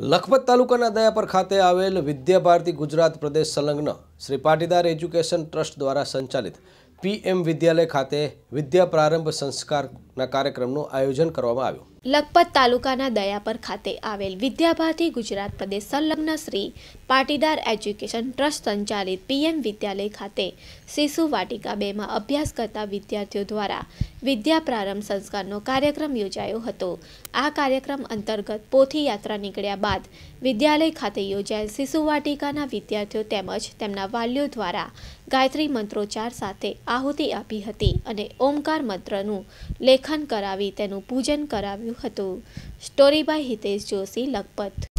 લખપત તાલુકાના દયાપર ખાતે આવેલ વિદ્યાભારતી ગુજરાત પ્રદેશ સંલગ્ન શ્રી પાટીદાર એજ્યુકેશન ટ્રસ્ટ દ્વારા સંચાલિત પીએમ વિદ્યાલય ખાતે વિદ્યા પ્રારંભ સંસ્કારના કાર્યક્રમનું આયોજન કરવામાં આવ્યું લખપત તાલુકાના દયાપર ખાતે આવેલ વિદ્યાભારતી ગુજરાત પ્રદેશ સંલગ્ન શ્રી પાટીદાર એજ્યુકેશન ટ્રસ્ટ સંચાલિત પીએમ વિદ્યાલય ખાતે શિશુ વાટિકા બેમાં અભ્યાસ કરતા વિદ્યાર્થીઓ દ્વારા વિદ્યા પ્રારંભ સંસ્કારનો કાર્યક્રમ યોજાયો હતો આ કાર્યક્રમ અંતર્ગત પોથી યાત્રા નીકળ્યા બાદ વિદ્યાલય ખાતે યોજાયેલ શિશુ વાટિકાના વિદ્યાર્થીઓ તેમજ તેમના વાલીઓ દ્વારા ગાયત્રી મંત્રોચ્ચાર સાથે આહુતિ આપી હતી અને ઓમકાર મંત્રનું લેખન કરાવી તેનું પૂજન કરાવ્યું હતું સ્ટોરી બાય હિતેશ જોશી લખપત